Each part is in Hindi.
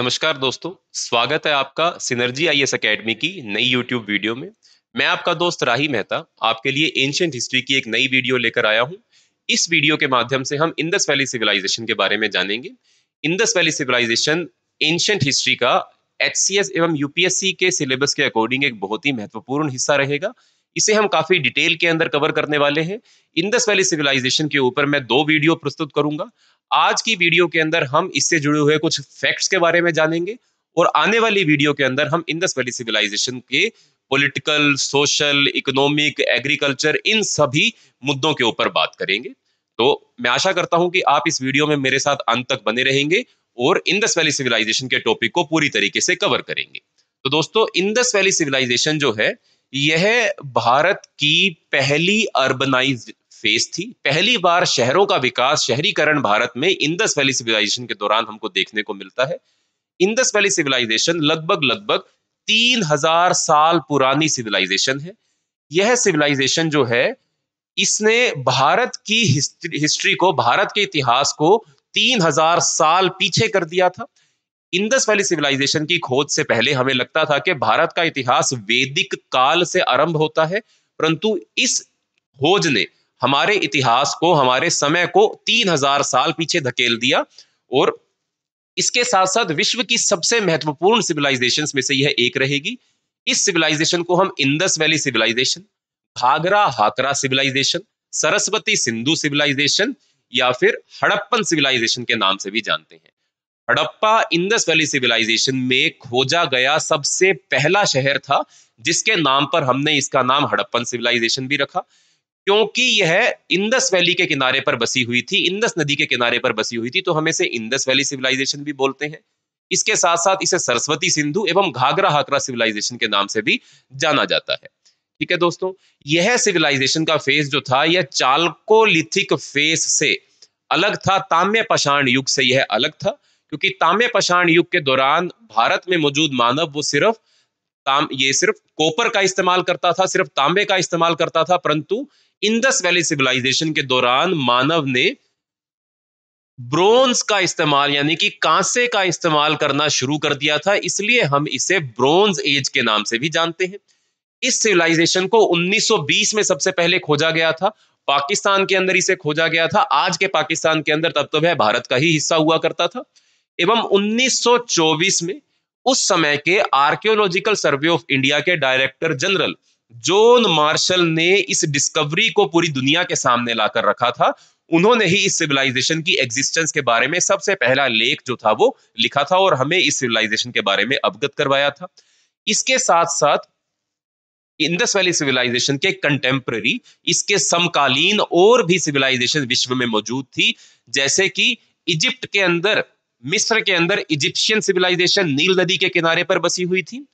नमस्कार दोस्तों स्वागत है आपका सिनर्जी आई एस अकेडमी की नई यूट्यूब वीडियो में मैं आपका दोस्त राही मेहता आपके लिए एंशियंट हिस्ट्री की एक नई वीडियो लेकर आया हूं इस वीडियो के माध्यम से हम इंदस वैली सिविलाइजेशन के बारे में जानेंगे Indus valley civilization ancient history का एच एवं यूपीएससी के सिलेबस के अकॉर्डिंग एक बहुत ही महत्वपूर्ण हिस्सा रहेगा इसे हम काफ़ी डिटेल के अंदर कवर करने वाले हैं इंदस वैली सिविलाइजेशन के ऊपर मैं दो वीडियो प्रस्तुत करूंगा आज की वीडियो के अंदर हम इससे जुड़े हुए कुछ फैक्ट्स के बारे में जानेंगे और आने वाली वीडियो के अंदर हम इंदस वैली सिविलाइजेशन के पॉलिटिकल सोशल इकोनॉमिक एग्रीकल्चर इन सभी मुद्दों के ऊपर बात करेंगे तो मैं आशा करता हूं कि आप इस वीडियो में मेरे साथ अंत तक बने रहेंगे और इंदस वैली सिविलाइजेशन के टॉपिक को पूरी तरीके से कवर करेंगे तो दोस्तों इंदस वैली सिविलाइजेशन जो है यह भारत की पहली अर्बनाइज फेस थी पहली बार शहरों का विकास शहरीकरण भारत में इंदस वैली सिविलाइजेशन के दौरान हमको देखने को मिलता है इंदस वैली सिविलाइजेशन लगभग लगभग तीन हजार साल पुरानी सिविलाइजेशन है यह सिविलाइजेशन जो है इसने भारत की हिस्ट्री को भारत के इतिहास को तीन हजार साल पीछे कर दिया था इंदस वैली सिविलाइजेशन की खोज से पहले हमें लगता था कि भारत का इतिहास वैदिक काल से आरंभ होता है परंतु इस खोज ने हमारे इतिहास को हमारे समय को तीन हजार साल पीछे धकेल दिया और इसके साथ साथ विश्व की सबसे महत्वपूर्ण सिविलाइजेशन में से यह एक रहेगी इस सिविलाइजेशन को हम Indus valley civilization Ghaggar Hakra civilization Saraswati Sindhu civilization या फिर हड़प्पन सिविलाइजेशन के नाम से भी जानते हैं हड़प्पा इंदस वैली सिविलाइजेशन में खोजा गया सबसे पहला शहर था जिसके नाम पर हमने इसका नाम हड़प्पन सिविलाइजेशन भी रखा क्योंकि यह इंदस वैली के किनारे पर बसी हुई थी इंदस नदी के किनारे पर बसी हुई थी तो हम इसे इंदस वैली सिविलाइजेशन भी बोलते हैं इसके साथ साथ इसे सरस्वती सिंधु एवं घाघरा हाकरा सिविलाइजेशन के नाम से भी जाना जाता है ठीक है दोस्तों यह सिविलाइजेशन का फेस जो था यह चालकोलिथिक फेस से अलग था ताम्य पाषाण युग से यह अलग था क्योंकि तांबे पषाण युग के दौरान भारत में मौजूद मानव वो सिर्फ ताम ये सिर्फ कॉपर का इस्तेमाल करता था सिर्फ तांबे का इस्तेमाल करता था परंतु इंदस वैली सिविलाइजेशन के दौरान मानव ने ब्रोंज का इस्तेमाल यानी कि कांसे का इस्तेमाल करना शुरू कर दिया था इसलिए हम इसे ब्रोंज एज के नाम से भी जानते हैं इस सिविलाइजेशन को 1920 में सबसे पहले खोजा गया था पाकिस्तान के अंदर इसे खोजा गया था आज के पाकिस्तान के अंदर तब तो वह भारत का ही हिस्सा हुआ करता था एवं 1924 में उस समय के आर्कियोलॉजिकल सर्वे ऑफ इंडिया के डायरेक्टर जनरल जॉन मार्शल ने इस डिस्कवरी को पूरी दुनिया के सामने लाकर रखा था उन्होंने ही इस सिविलाइजेशन की एग्जिस्टेंस के बारे में सबसे पहला लेख जो था वो लिखा था और हमें इस सिविलाइजेशन के बारे में अवगत करवाया था इसके साथ साथ इंडस वैली सिविलाइजेशन के कंटेम्प्रेरी इसके समकालीन और भी सिविलाइजेशन विश्व में मौजूद थी जैसे कि इजिप्ट के अंदर मिस्र के अंदर इजिप्शियन सिविलाइजेशन नील नदी के किनारे पर बसी हुई थी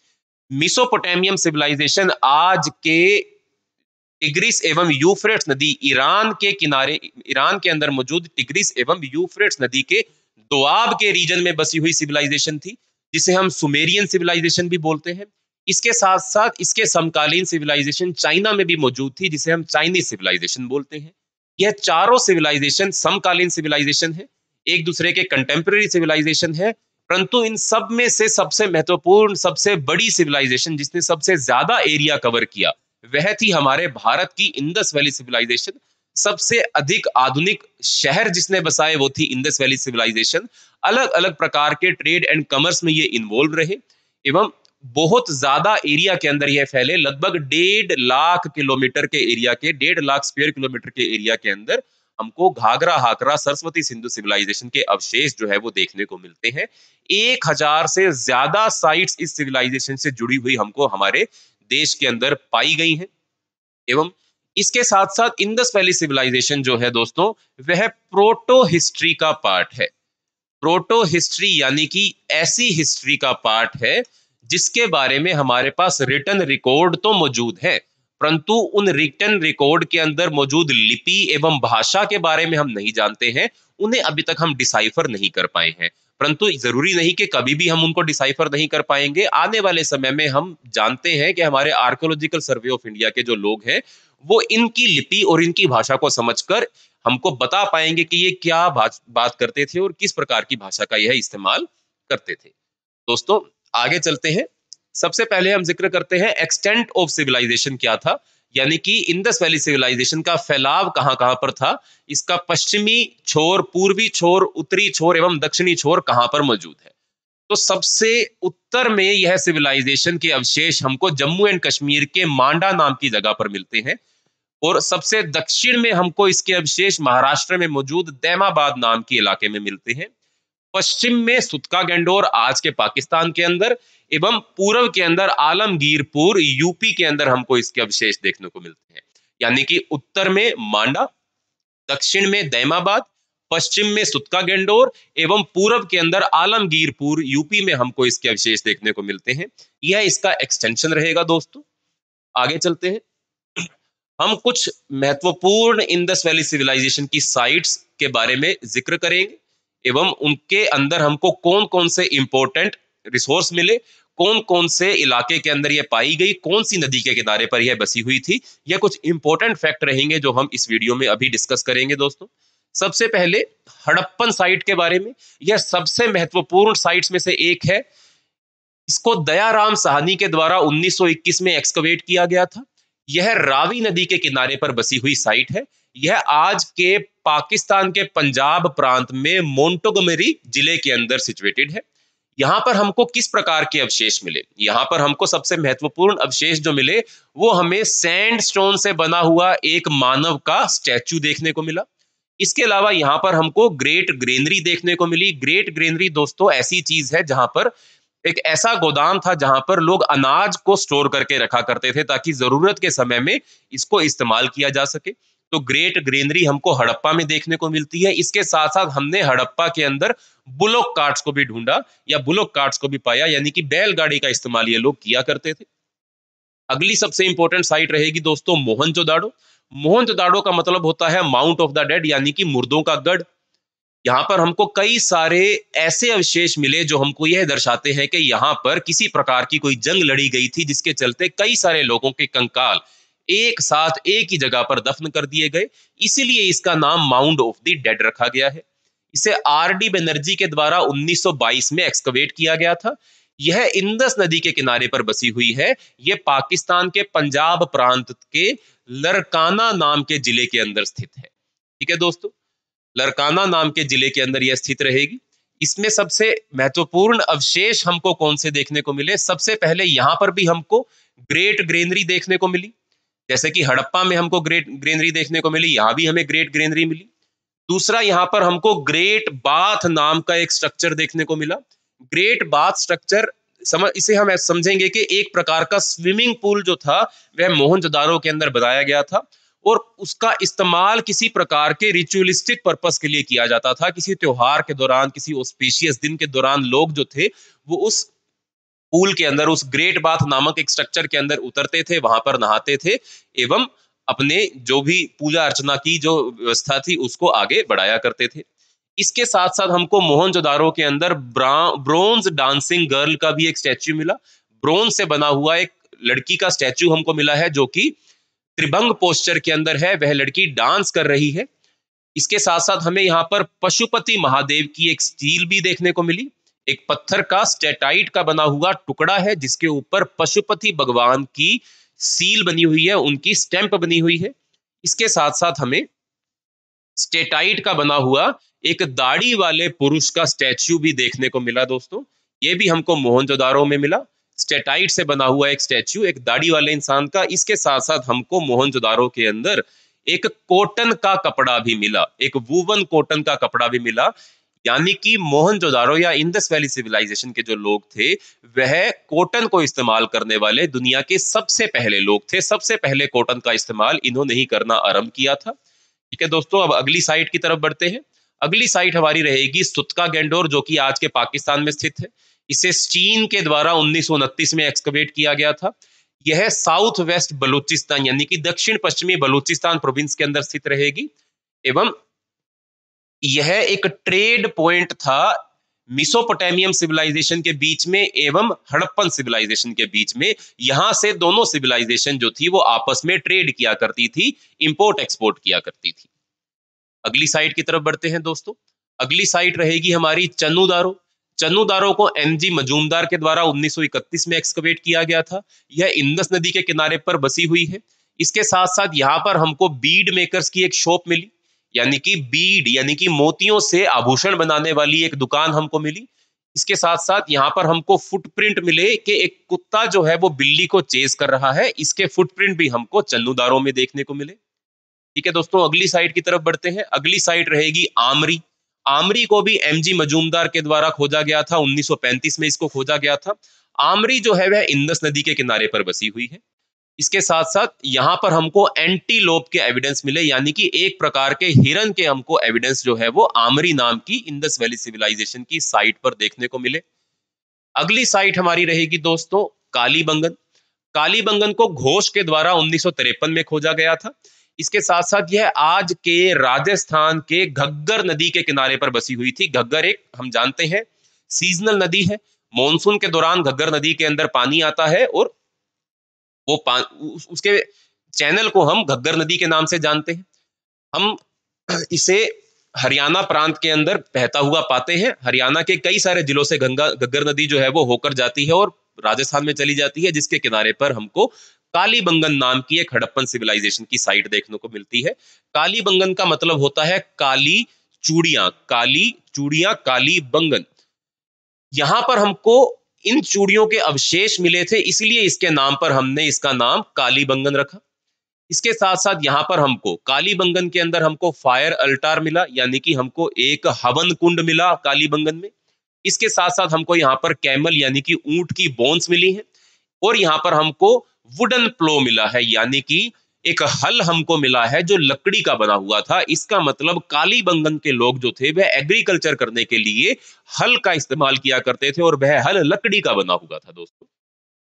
मिसोपोटेमियम सिविलाइजेशन आज के टिग्रिस एवं यूफ्रेट्स नदी ईरान के किनारे ईरान के अंदर मौजूद टिग्रिस एवं यूफ्रेट्स नदी के दोआब के रीजन में बसी हुई सिविलाइजेशन थी जिसे हम सुमेरियन सिविलाइजेशन भी बोलते हैं इसके साथ साथ इसके समकालीन सिविलाइजेशन चाइना में भी मौजूद थी जिसे हम चाइनीज सिविलाइजेशन बोलते हैं यह चारों सिविलाइजेशन समकालीन सिविलाइजेशन है एक दूसरे के कंटेम्प्रेरी सिविलाइजेशन है परंतु इन सब में से सबसे महत्वपूर्ण सबसे बड़ी सिविलाइजेशन जिसने सबसे ज्यादा एरिया कवर किया वह थी हमारे भारत की इंदस वैली सिविलाइजेशन सबसे अधिक आधुनिक शहर जिसने बसाए वो थी इंदस वैली सिविलाइजेशन अलग अलग प्रकार के ट्रेड एंड कॉमर्स में ये इन्वॉल्व रहे एवं बहुत ज्यादा एरिया के अंदर यह फैले लगभग डेढ़ लाख किलोमीटर के एरिया के डेढ़ लाख स्क्वेयर किलोमीटर के एरिया के अंदर हमको घाघरा हाकरा सरस्वती सिंधु सिविलाइजेशन के अवशेष जो है वो देखने को मिलते हैं एक हजार से ज्यादा साइट्स इस सिविलाइजेशन से जुड़ी हुई हमको हमारे देश के अंदर पाई गई हैं एवं इसके साथ साथ इंदस वैली सिविलाइजेशन जो है दोस्तों वह प्रोटो हिस्ट्री का पार्ट है प्रोटो हिस्ट्री यानी कि ऐसी हिस्ट्री का पार्ट है जिसके बारे में हमारे पास रिटर्न रिकॉर्ड तो मौजूद है परंतु उन रिटर्न रिकॉर्ड के अंदर मौजूद लिपि एवं भाषा के बारे में हम नहीं जानते हैं उन्हें अभी तक हम डिसाइफर नहीं कर पाए हैं परंतु जरूरी नहीं कि कभी भी हम उनको डिसाइफर नहीं कर पाएंगे आने वाले समय में हम जानते हैं कि हमारे आर्कोलॉजिकल सर्वे ऑफ इंडिया के जो लोग हैं वो इनकी लिपि और इनकी भाषा को समझकर हमको बता पाएंगे कि ये क्या बात करते थे और किस प्रकार की भाषा का यह इस्तेमाल करते थे दोस्तों आगे चलते हैं सबसे पहले हम जिक्र करते हैं एक्सटेंट ऑफ सिविलाइजेशन क्या था यानी कि इंदस वैली सिविलाइजेशन का फैलाव कहां कहां पर था इसका पश्चिमी छोर पूर्वी छोर उत्तरी छोर एवं दक्षिणी छोर कहां पर मौजूद है तो सबसे उत्तर में यह सिविलाइजेशन के अवशेष हमको जम्मू एंड कश्मीर के मांडा नाम की जगह पर मिलते हैं और सबसे दक्षिण में हमको इसके अवशेष महाराष्ट्र में मौजूद दैमाबाद नाम के इलाके में मिलते हैं पश्चिम में सुतका गेंडोर आज के पाकिस्तान के अंदर एवं पूर्व के अंदर आलमगीरपुर यूपी के अंदर हमको इसके अवशेष देखने को मिलते हैं यानी कि उत्तर में मांडा दक्षिण में दैमाबाद पश्चिम में सुतका गेंडोर एवं पूर्व के अंदर आलमगीरपुर यूपी में हमको इसके अवशेष देखने को मिलते हैं यह इसका एक्सटेंशन रहेगा दोस्तों आगे चलते हैं हम कुछ महत्वपूर्ण इंदस वैली सिविलाइजेशन की साइट्स के बारे में जिक्र करेंगे एवं उनके अंदर हमको कौन कौन से इंपॉर्टेंट रिसोर्स मिले कौन कौन से इलाके के अंदर ये पाई गई कौन सी नदी के किनारे पर यह बसी हुई थी यह कुछ इंपॉर्टेंट फैक्ट रहेंगे जो हम इस वीडियो में अभी डिस्कस करेंगे दोस्तों सबसे पहले हड़प्पन साइट के बारे में यह सबसे महत्वपूर्ण साइट्स में से एक है इसको दयाराम साहनी के द्वारा 1921 में एक्सकवेट किया गया था यह रावी नदी के किनारे पर बसी हुई साइट है यह आज के पाकिस्तान के पंजाब प्रांत में मोन्टोगमेरी जिले के अंदर सिचुएटेड है यहां पर हमको किस प्रकार के अवशेष मिले यहां पर हमको सबसे महत्वपूर्ण अवशेष जो मिले वो हमें सैंडस्टोन से बना हुआ एक मानव का स्टैचू देखने को मिला इसके अलावा यहां पर हमको ग्रेट ग्रेनरी देखने को मिली ग्रेट ग्रेनरी दोस्तों ऐसी चीज है जहां पर एक ऐसा गोदाम था जहां पर लोग अनाज को स्टोर करके रखा करते थे ताकि जरूरत के समय में इसको इस्तेमाल किया जा सके तो ग्रेट ग्रीनरी हमको हड़प्पा में देखने को मिलती है इसके साथ साथ हमने हड़प्पा के अंदर बुलोक कार्ड्स को भी ढूंढा या बुलोक कार्ड्स को भी पाया यानी कि बैलगाड़ी का इस्तेमाल ये लोग किया करते थे अगली सबसे इंपॉर्टेंट साइट रहेगी दोस्तों मोहनजोदाड़ो मोहनजोदाड़ो का मतलब होता है माउंट ऑफ द डेड यानी कि मुर्दों का गढ़ यहां पर हमको कई सारे ऐसे अवशेष मिले जो हमको यह दर्शाते हैं कि यहां पर किसी प्रकार की कोई जंग लड़ी गई थी जिसके चलते कई सारे लोगों के कंकाल एक साथ एक ही जगह पर दफन कर दिए गए इसीलिए इसका नाम माउंट ऑफ द डेड रखा गया है इसे आर डी बनर्जी के द्वारा 1922 में एक्सकवेट किया गया था यह इंदस नदी के किनारे पर बसी हुई है यह पाकिस्तान के पंजाब प्रांत के लरकाना नाम के जिले के अंदर स्थित है ठीक है दोस्तों लरकाना नाम के जिले के अंदर यह स्थित रहेगी इसमें सबसे महत्वपूर्ण अवशेष हमको कौन से देखने को मिले सबसे पहले यहां पर भी हमको ग्रेट ग्रेनरी देखने को मिली जैसे कि हड़प्पा में हमको ग्रेट ग्रीनरी देखने को मिली यहां भी हमें ग्रेट ग्रीनरी मिली दूसरा यहां पर हमको ग्रेट बाथ नाम का एक स्ट्रक्चर देखने को मिला ग्रेट बाथ स्ट्रक्चर समझ इसे हम समझेंगे कि एक प्रकार का स्विमिंग पूल जो था वह मोहनजोदारो के अंदर बताया गया था और उसका इस्तेमाल किसी प्रकार के रिचुअलिस्टिक पर्पस के लिए किया जाता था किसी त्योहार के दौरान किसी ओस्पेशियस दिन के दौरान लोग जो थे वो उस पूल के अंदर उस ग्रेट बाथ नामक एक स्ट्रक्चर के अंदर उतरते थे वहां पर नहाते थे एवं अपने जो भी पूजा अर्चना की जो व्यवस्था थी उसको आगे बढ़ाया करते थे इसके साथ साथ हमको मोहन जोदारो के अंदर ब्रोंज डांसिंग गर्ल का भी एक स्टैच्यू मिला ब्रोंज से बना हुआ एक लड़की का स्टैच्यू हमको मिला है जो कि त्रिभंग पोस्टर के अंदर है वह लड़की डांस कर रही है इसके साथ साथ हमें यहाँ पर पशुपति महादेव की एक स्टील भी देखने को मिली एक पत्थर का स्टेटाइट का बना हुआ टुकड़ा है जिसके ऊपर पशुपति भगवान की सील बनी हुई है उनकी स्टैंप बनी हुई है इसके साथ साथ हमें स्टेटाइट का बना हुआ एक दाढ़ी वाले पुरुष का स्टैच्यू भी देखने को मिला दोस्तों ये भी हमको मोहनजोदारो में मिला स्टेटाइट से बना हुआ एक स्टैच्यू एक दाढ़ी वाले इंसान का इसके साथ साथ हमको मोहनजोदारो के अंदर एक कॉटन का कपड़ा भी मिला एक वूवन कॉटन का कपड़ा भी मिला यानी कि मोहनजोदारो या इंदस वैली सिविलाइजेशन के जो लोग थे वह कॉटन को इस्तेमाल करने वाले दुनिया के सबसे पहले लोग थे सबसे पहले कॉटन का इस्तेमाल इन्होंने ही करना आरंभ किया था ठीक है दोस्तों अब अगली साइट की तरफ बढ़ते हैं अगली साइट हमारी रहेगी सुतका गेंडोर जो कि आज के पाकिस्तान में स्थित है इसे चीन के द्वारा उन्नीस में एक्सकवेट किया गया था यह साउथ वेस्ट बलूचिस्तान यानी कि दक्षिण पश्चिमी बलूचिस्तान प्रोविंस के अंदर स्थित रहेगी एवं यह एक ट्रेड पॉइंट था मिसोपोटेमियम सिविलाइजेशन के बीच में एवं हड़प्पन सिविलाइजेशन के बीच में यहां से दोनों सिविलाइजेशन जो थी वो आपस में ट्रेड किया करती थी इंपोर्ट एक्सपोर्ट किया करती थी अगली साइड की तरफ बढ़ते हैं दोस्तों अगली साइट रहेगी हमारी चन्नूदारो चन्नूदारो को एम जी मजूमदार के द्वारा 1931 में एक्सकवेट किया गया था यह इंदस नदी के किनारे पर बसी हुई है इसके साथ साथ यहां पर हमको बीड मेकर्स की एक शॉप मिली यानी कि बीड यानी कि मोतियों से आभूषण बनाने वाली एक दुकान हमको मिली इसके साथ साथ यहाँ पर हमको फुटप्रिंट मिले कि एक कुत्ता जो है वो बिल्ली को चेज कर रहा है इसके फुटप्रिंट भी हमको चन्नूदारों में देखने को मिले ठीक है दोस्तों अगली साइड की तरफ बढ़ते हैं अगली साइड रहेगी आमरी आमरी को भी एम जी मजूमदार के द्वारा खोजा गया था 1935 में इसको खोजा गया था आमरी जो है वह इंदस नदी के किनारे पर बसी हुई है इसके साथ साथ यहां पर हमको एंटी लोप के एविडेंस मिले यानी कि एक प्रकार के हिरन के हमको एविडेंस जो है वो आमरी नाम की इंदस वैली सिविलाइजेशन की साइट पर देखने को मिले अगली साइट हमारी रहेगी दोस्तों कालीबंगन कालीबंगन को घोष के द्वारा उन्नीस में खोजा गया था इसके साथ साथ यह आज के राजस्थान के घग्गर नदी के किनारे पर बसी हुई थी घग्गर एक हम जानते हैं सीजनल नदी है मॉनसून के दौरान घग्गर नदी के अंदर पानी आता है और वो उस, उसके चैनल को हम घग्गर नदी के नाम से जानते हैं हम इसे हरियाणा प्रांत के अंदर बहता हुआ पाते हैं हरियाणा के कई सारे जिलों से गंगा घग्गर नदी जो है वो होकर जाती है और राजस्थान में चली जाती है जिसके किनारे पर हमको कालीबंगन नाम की एक हड़प्पन सिविलाइजेशन की साइट देखने को मिलती है कालीबंगन का मतलब होता है काली चूड़ियां काली चूड़ियां काली बंगन यहां पर हमको इन चूड़ियों के अवशेष मिले थे इसलिए इसके नाम पर हमने इसका नाम काली बंगन रखा इसके साथ साथ यहां पर हमको काली बंगन के अंदर हमको फायर अल्टार मिला यानी कि हमको एक हवन कुंड मिला काली बंगन में इसके साथ साथ हमको यहाँ पर कैमल यानी कि ऊंट की बोन्स मिली है और यहाँ पर हमको वुडन प्लो मिला है यानी कि एक हल हमको मिला है जो लकड़ी का बना हुआ था इसका मतलब काली बंगन के लोग जो थे वह एग्रीकल्चर करने के लिए हल का इस्तेमाल किया करते थे और वह हल लकड़ी का बना हुआ था दोस्तों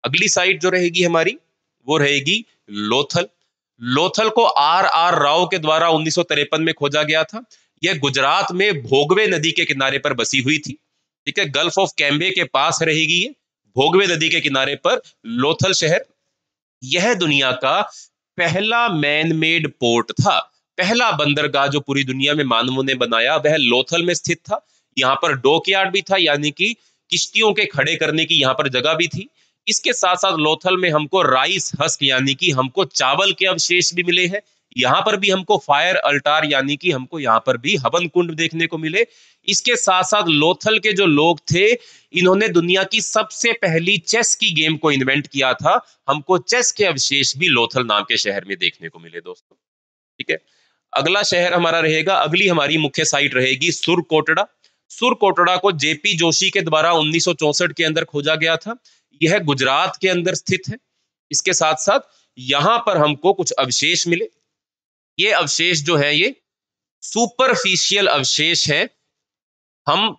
अगली साइट जो रहेगी हमारी वो रहेगी लोथल लोथल को आर आर राव के द्वारा उन्नीस में खोजा गया था यह गुजरात में भोगवे नदी के किनारे पर बसी हुई थी ठीक है गल्फ ऑफ कैम्बे के पास रहेगी ये भोगवे नदी के किनारे पर लोथल शहर यह दुनिया का पहला मैन मेड पोर्ट था पहला बंदरगाह जो पूरी दुनिया में मानवों ने बनाया वह लोथल में स्थित था यहाँ पर डोक यार्ड भी था यानी कि किश्तियों के खड़े करने की यहाँ पर जगह भी थी इसके साथ साथ लोथल में हमको राइस हस्क यानी कि हमको चावल के अवशेष भी मिले हैं यहां पर भी हमको फायर अल्टार यानी कि हमको यहां पर भी हवन कुंड देखने को मिले इसके साथ साथ लोथल के जो लोग थे इन्होंने दुनिया की सबसे पहली चेस की गेम को इन्वेंट किया था हमको चेस के अवशेष भी लोथल नाम के शहर में देखने को मिले दोस्तों ठीक है अगला शहर हमारा रहेगा अगली हमारी मुख्य साइट रहेगी सुरकोटड़ा सुरकोटड़ा को जेपी जोशी के द्वारा उन्नीस के अंदर खोजा गया था यह गुजरात के अंदर स्थित है इसके साथ साथ यहां पर हमको कुछ अवशेष मिले ये अवशेष जो है ये सुपरफिशियल अवशेष है हम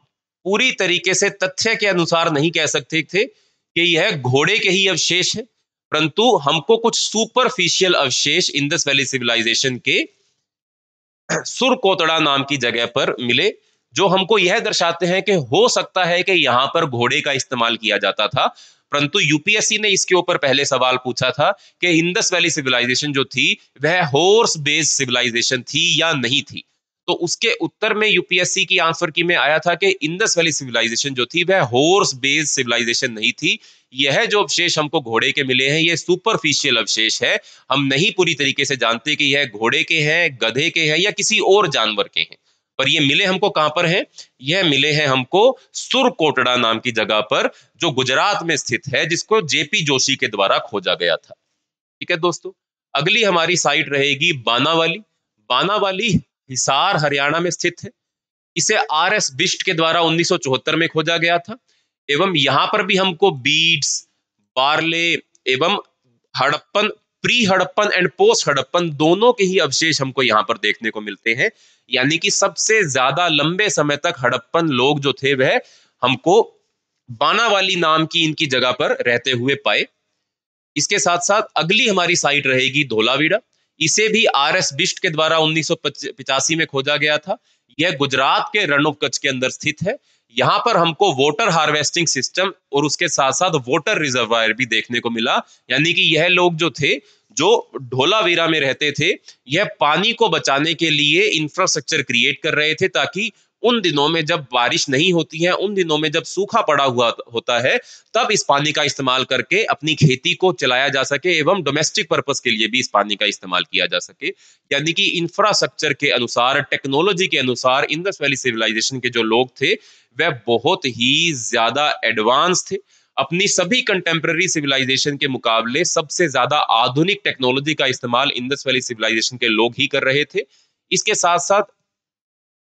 पूरी तरीके से तथ्य के अनुसार नहीं कह सकते थे कि यह घोड़े के ही अवशेष है परंतु हमको कुछ सुपरफिशियल अवशेष इंदस वैली सिविलाइजेशन के सुरकोतड़ा नाम की जगह पर मिले जो हमको यह दर्शाते हैं कि हो सकता है कि यहां पर घोड़े का इस्तेमाल किया जाता था परंतु यूपीएससी ने इसके ऊपर पहले सवाल पूछा था कि इंदस वैली सिविलाइजेशन जो थी वह होर्स बेस्ड सिविलाइजेशन थी या नहीं थी तो उसके उत्तर में यूपीएससी की आंसर की में आया था कि इंदस वैली सिविलाइजेशन जो थी वह होर्स बेस्ड सिविलाइजेशन नहीं थी यह जो अवशेष हमको घोड़े के मिले हैं यह सुपरफिशियल अवशेष है हम नहीं पूरी तरीके से जानते कि यह घोड़े के हैं गधे के हैं या किसी और जानवर के हैं पर ये मिले हमको कहां पर हैं यह मिले हैं हमको सुरकोटड़ा नाम की जगह पर जो गुजरात में स्थित है जिसको जेपी जोशी के द्वारा खोजा गया था ठीक है दोस्तों अगली हमारी साइट रहेगी बानावाली बानावाली हिसार हरियाणा में स्थित है इसे आर एस बिस्ट के द्वारा उन्नीस में खोजा गया था एवं यहां पर भी हमको बीड्स बार्ले एवं Harappan pre Harappan and post Harappan दोनों के ही अवशेष हमको यहाँ पर देखने को मिलते हैं यानी कि सबसे ज्यादा लंबे समय तक हड़प्पन लोग जो थे वह हमको बानावाली नाम की इनकी जगह पर रहते हुए पाए इसके साथ साथ अगली हमारी साइट रहेगी धोलावीड़ा इसे भी आर एस बिस्ट के द्वारा उन्नीस में खोजा गया था यह गुजरात के रण कच्छ के अंदर स्थित है यहां पर हमको वोटर हार्वेस्टिंग सिस्टम और उसके साथ साथ वोटर रिजर्वायर भी देखने को मिला यानी कि यह लोग जो थे जो ढोलावीरा में रहते थे यह पानी को बचाने के लिए इंफ्रास्ट्रक्चर क्रिएट कर रहे थे ताकि उन दिनों में जब बारिश नहीं होती है उन दिनों में जब सूखा पड़ा हुआ होता है तब इस पानी का इस्तेमाल करके अपनी खेती को चलाया जा सके एवं डोमेस्टिक पर्पस के लिए भी इस पानी का इस्तेमाल किया जा सके यानी कि इंफ्रास्ट्रक्चर के अनुसार टेक्नोलॉजी के अनुसार इंदस वैली सिविलाइजेशन के जो लोग थे वह बहुत ही ज्यादा एडवांस थे अपनी सभी कंटेम्प्रेरी सिविलाइजेशन के मुकाबले सबसे ज्यादा आधुनिक टेक्नोलॉजी का इस्तेमाल इंदस वैली सिविलाइजेशन के लोग ही कर रहे थे इसके साथ साथ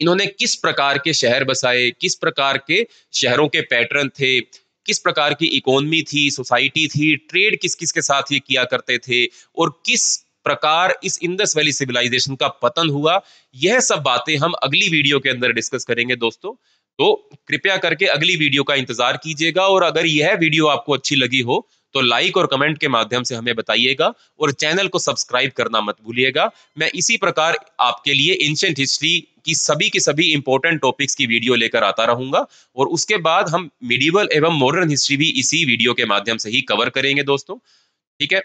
इन्होंने किस प्रकार के शहर बसाए किस प्रकार के शहरों के पैटर्न थे किस प्रकार की इकोनमी थी सोसाइटी थी ट्रेड किस किस के साथ ये किया करते थे और किस प्रकार इस इंदस वैली सिविलाइजेशन का पतन हुआ यह सब बातें हम अगली वीडियो के अंदर डिस्कस करेंगे दोस्तों तो कृपया करके अगली वीडियो का इंतजार कीजिएगा और अगर यह वीडियो आपको अच्छी लगी हो तो लाइक और कमेंट के माध्यम से हमें बताइएगा और चैनल को सब्सक्राइब करना मत भूलिएगा मैं इसी प्रकार आपके लिए एंशंट हिस्ट्री की सभी की सभी इंपॉर्टेंट टॉपिक्स की वीडियो लेकर आता रहूंगा और उसके बाद हम मिडिवल एवं मॉडर्न हिस्ट्री भी इसी वीडियो के माध्यम से ही कवर करेंगे दोस्तों ठीक है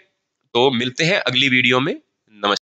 तो मिलते हैं अगली वीडियो में